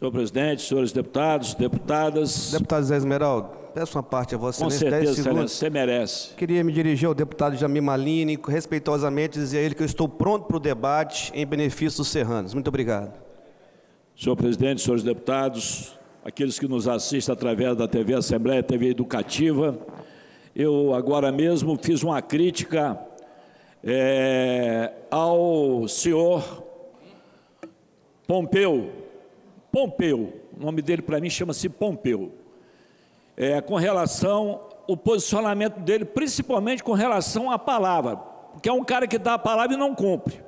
Senhor presidente, senhores deputados, deputadas. Deputado Zé Esmeraldo, peço uma parte a Vossa Excelência. Com certeza, Excelência, você merece. Queria me dirigir ao deputado Jamil Malini, respeitosamente dizer a ele que eu estou pronto para o debate em benefício dos serranos. Muito obrigado. Senhor presidente, senhores deputados, aqueles que nos assistem através da TV Assembleia, TV Educativa, eu agora mesmo fiz uma crítica é, ao senhor Pompeu, Pompeu, o nome dele para mim chama-se Pompeu, é, com relação o posicionamento dele, principalmente com relação à palavra, porque é um cara que dá a palavra e não cumpre.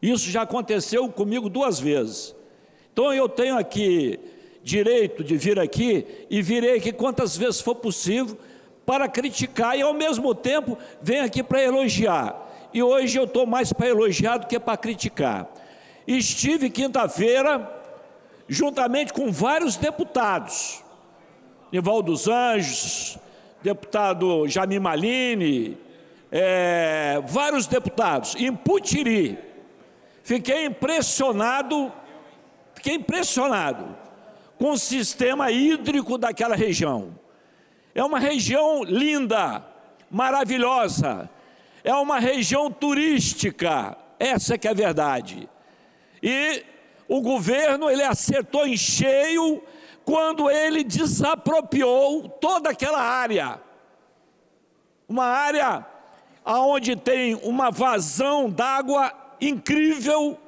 Isso já aconteceu comigo duas vezes. Então eu tenho aqui direito de vir aqui e virei aqui quantas vezes for possível para criticar e ao mesmo tempo venho aqui para elogiar. E hoje eu estou mais para elogiar do que para criticar. Estive quinta-feira juntamente com vários deputados, Nival dos Anjos, deputado Jami Malini, é, vários deputados, em Putiri. Fiquei impressionado, fiquei impressionado com o sistema hídrico daquela região. É uma região linda, maravilhosa, é uma região turística, essa que é a verdade. E o governo ele acertou em cheio quando ele desapropriou toda aquela área. Uma área onde tem uma vazão d'água incrível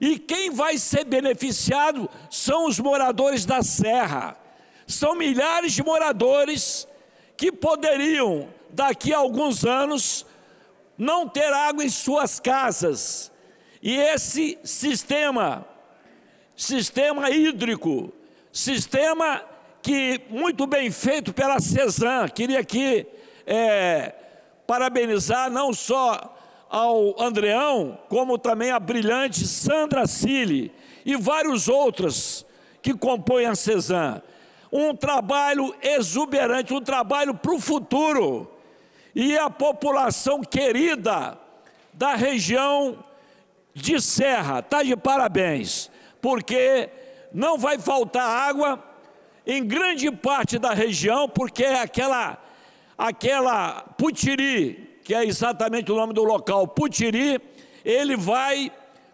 e quem vai ser beneficiado são os moradores da serra. São milhares de moradores que poderiam, daqui a alguns anos, não ter água em suas casas. E esse sistema sistema hídrico, sistema que muito bem feito pela CESAM. Queria aqui é, parabenizar não só ao Andreão, como também a brilhante Sandra Cili e vários outros que compõem a CESAM. Um trabalho exuberante, um trabalho para o futuro. E a população querida da região de Serra, está de parabéns porque não vai faltar água em grande parte da região, porque é aquela, aquela Putiri, que é exatamente o nome do local, Putiri, ele vai,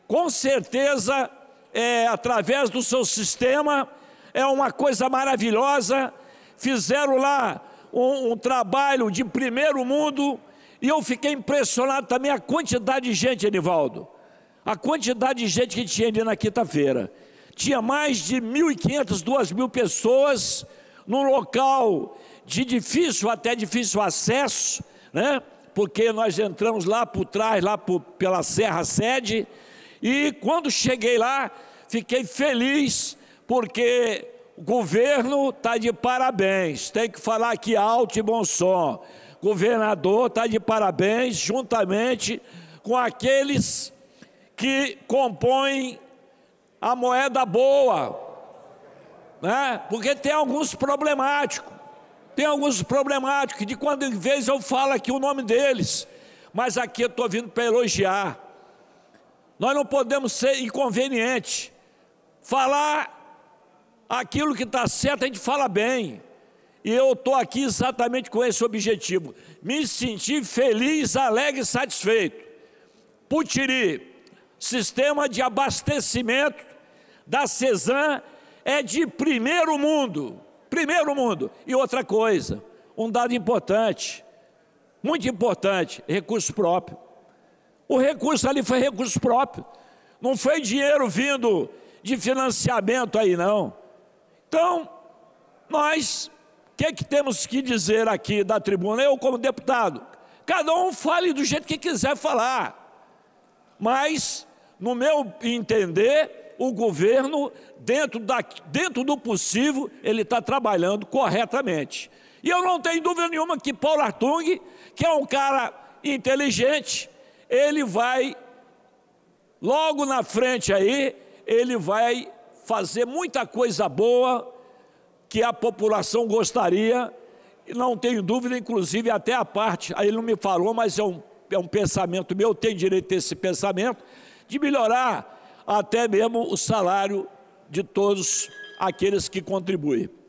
com certeza, é, através do seu sistema, é uma coisa maravilhosa. Fizeram lá um, um trabalho de primeiro mundo, e eu fiquei impressionado também a quantidade de gente, Anivaldo a quantidade de gente que tinha ali na quinta-feira. Tinha mais de 1.500, 2.000 pessoas num local de difícil, até difícil acesso, né? porque nós entramos lá por trás, lá por, pela Serra Sede, e quando cheguei lá, fiquei feliz, porque o governo está de parabéns, tem que falar aqui alto e bom som. Governador está de parabéns, juntamente com aqueles que compõem a moeda boa, né? porque tem alguns problemáticos, tem alguns problemáticos, de quando em vez eu falo aqui o nome deles, mas aqui eu estou vindo para elogiar. Nós não podemos ser inconvenientes, falar aquilo que está certo a gente fala bem, e eu estou aqui exatamente com esse objetivo, me sentir feliz, alegre e satisfeito. Putiri, sistema de abastecimento da CESAM é de primeiro mundo. Primeiro mundo. E outra coisa, um dado importante, muito importante, recurso próprio. O recurso ali foi recurso próprio. Não foi dinheiro vindo de financiamento aí, não. Então, nós, o que, é que temos que dizer aqui da tribuna? Eu, como deputado, cada um fale do jeito que quiser falar mas, no meu entender, o governo, dentro, da, dentro do possível, ele está trabalhando corretamente. E eu não tenho dúvida nenhuma que Paulo Artung, que é um cara inteligente, ele vai, logo na frente aí, ele vai fazer muita coisa boa que a população gostaria, e não tenho dúvida, inclusive até a parte, aí ele não me falou, mas é um é um pensamento meu, tem direito a esse pensamento, de melhorar até mesmo o salário de todos aqueles que contribuem.